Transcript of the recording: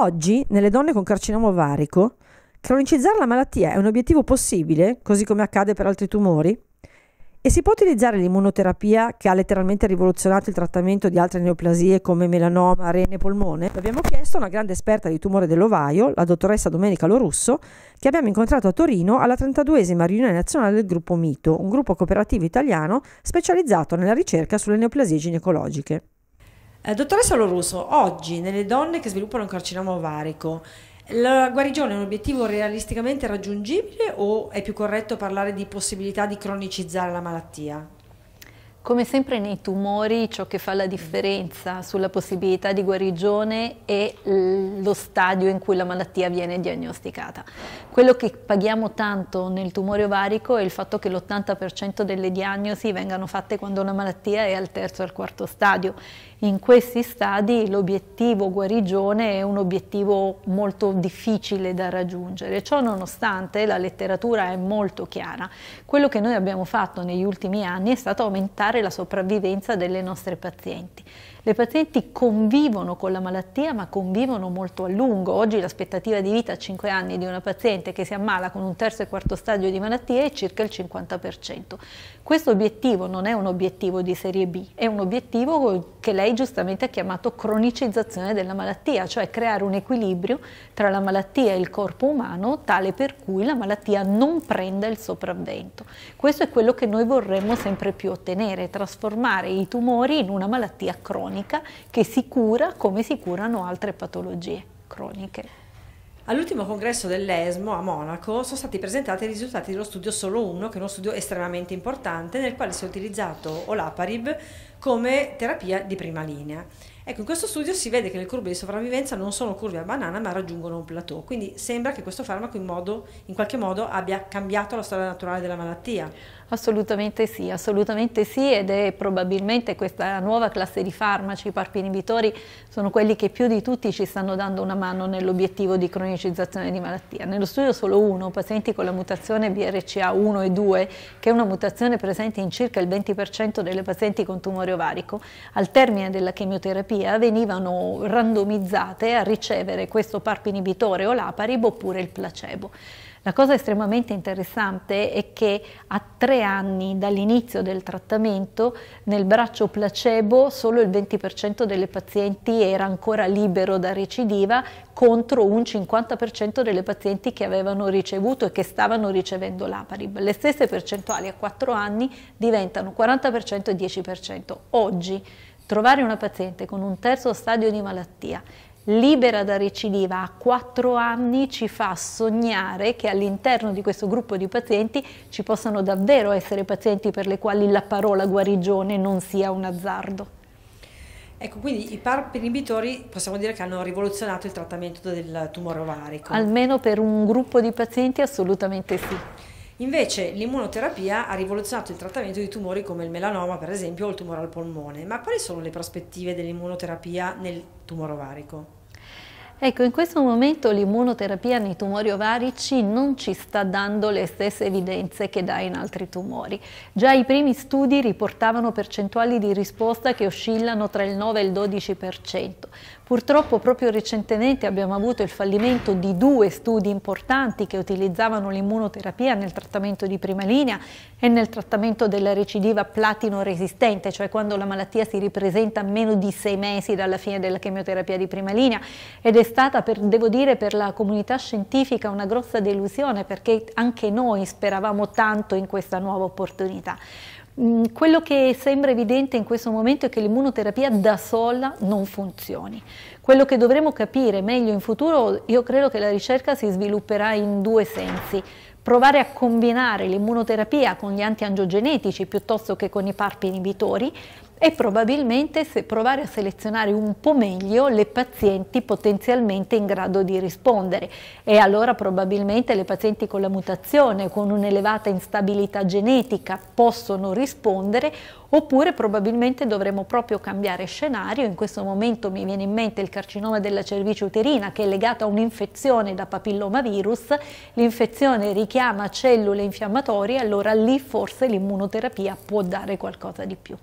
Oggi, nelle donne con carcinoma ovarico, cronicizzare la malattia è un obiettivo possibile, così come accade per altri tumori, e si può utilizzare l'immunoterapia che ha letteralmente rivoluzionato il trattamento di altre neoplasie come melanoma, rene e polmone? L'abbiamo chiesto a una grande esperta di tumore dell'ovaio, la dottoressa Domenica Lorusso, che abbiamo incontrato a Torino alla 32esima riunione nazionale del gruppo Mito, un gruppo cooperativo italiano specializzato nella ricerca sulle neoplasie ginecologiche. Eh, dottoressa Loruso, oggi nelle donne che sviluppano il carcinoma ovarico, la guarigione è un obiettivo realisticamente raggiungibile o è più corretto parlare di possibilità di cronicizzare la malattia? Come sempre nei tumori ciò che fa la differenza sulla possibilità di guarigione è lo stadio in cui la malattia viene diagnosticata. Quello che paghiamo tanto nel tumore ovarico è il fatto che l'80% delle diagnosi vengano fatte quando la malattia è al terzo o al quarto stadio. In questi stadi l'obiettivo guarigione è un obiettivo molto difficile da raggiungere. Ciò nonostante la letteratura è molto chiara. Quello che noi abbiamo fatto negli ultimi anni è stato aumentare migliorare la sopravvivenza delle nostre pazienti. Le pazienti convivono con la malattia ma convivono molto a lungo. Oggi l'aspettativa di vita a 5 anni di una paziente che si ammala con un terzo e quarto stadio di malattia è circa il 50%. Questo obiettivo non è un obiettivo di serie B, è un obiettivo che lei giustamente ha chiamato cronicizzazione della malattia, cioè creare un equilibrio tra la malattia e il corpo umano tale per cui la malattia non prenda il sopravvento. Questo è quello che noi vorremmo sempre più ottenere, trasformare i tumori in una malattia cronica che si cura come si curano altre patologie croniche. All'ultimo congresso dell'ESMO a Monaco sono stati presentati i risultati dello studio Solo 1, che è uno studio estremamente importante, nel quale si è utilizzato Olaparib come terapia di prima linea. Ecco, in questo studio si vede che le curve di sopravvivenza non sono curve a banana, ma raggiungono un plateau. Quindi sembra che questo farmaco in, modo, in qualche modo abbia cambiato la storia naturale della malattia. Assolutamente sì, assolutamente sì ed è probabilmente questa nuova classe di farmaci, i PARP inibitori, sono quelli che più di tutti ci stanno dando una mano nell'obiettivo di cronicizzazione di malattia. Nello studio solo uno, pazienti con la mutazione BRCA1 e 2, che è una mutazione presente in circa il 20% delle pazienti con tumore ovarico, al termine della chemioterapia venivano randomizzate a ricevere questo PARP inibitore o l'Aparib oppure il placebo. La cosa estremamente interessante è che a tre anni dall'inizio del trattamento nel braccio placebo solo il 20% delle pazienti era ancora libero da recidiva contro un 50% delle pazienti che avevano ricevuto e che stavano ricevendo l'Aparib. Le stesse percentuali a 4 anni diventano 40% e 10%. Oggi trovare una paziente con un terzo stadio di malattia libera da recidiva a 4 anni ci fa sognare che all'interno di questo gruppo di pazienti ci possano davvero essere pazienti per le quali la parola guarigione non sia un azzardo. Ecco, quindi i PARP inibitori possiamo dire che hanno rivoluzionato il trattamento del tumore ovarico. Almeno per un gruppo di pazienti assolutamente sì. Invece l'immunoterapia ha rivoluzionato il trattamento di tumori come il melanoma, per esempio, o il tumore al polmone. Ma quali sono le prospettive dell'immunoterapia nel tumore ovarico? Ecco, in questo momento l'immunoterapia nei tumori ovarici non ci sta dando le stesse evidenze che dà in altri tumori. Già i primi studi riportavano percentuali di risposta che oscillano tra il 9 e il 12%. Purtroppo proprio recentemente abbiamo avuto il fallimento di due studi importanti che utilizzavano l'immunoterapia nel trattamento di prima linea e nel trattamento della recidiva platino resistente, cioè quando la malattia si ripresenta a meno di sei mesi dalla fine della chemioterapia di prima linea ed è stata, per, devo dire, per la comunità scientifica una grossa delusione perché anche noi speravamo tanto in questa nuova opportunità. Mm, quello che sembra evidente in questo momento è che l'immunoterapia da sola non funzioni. Quello che dovremo capire meglio in futuro, io credo che la ricerca si svilupperà in due sensi provare a combinare l'immunoterapia con gli antiangiogenetici piuttosto che con i parpi inibitori e probabilmente se provare a selezionare un po' meglio le pazienti potenzialmente in grado di rispondere e allora probabilmente le pazienti con la mutazione, con un'elevata instabilità genetica possono rispondere oppure probabilmente dovremo proprio cambiare scenario, in questo momento mi viene in mente il carcinoma della cervice uterina che è legato a un'infezione da papillomavirus, l'infezione richiama cellule infiammatorie, allora lì forse l'immunoterapia può dare qualcosa di più.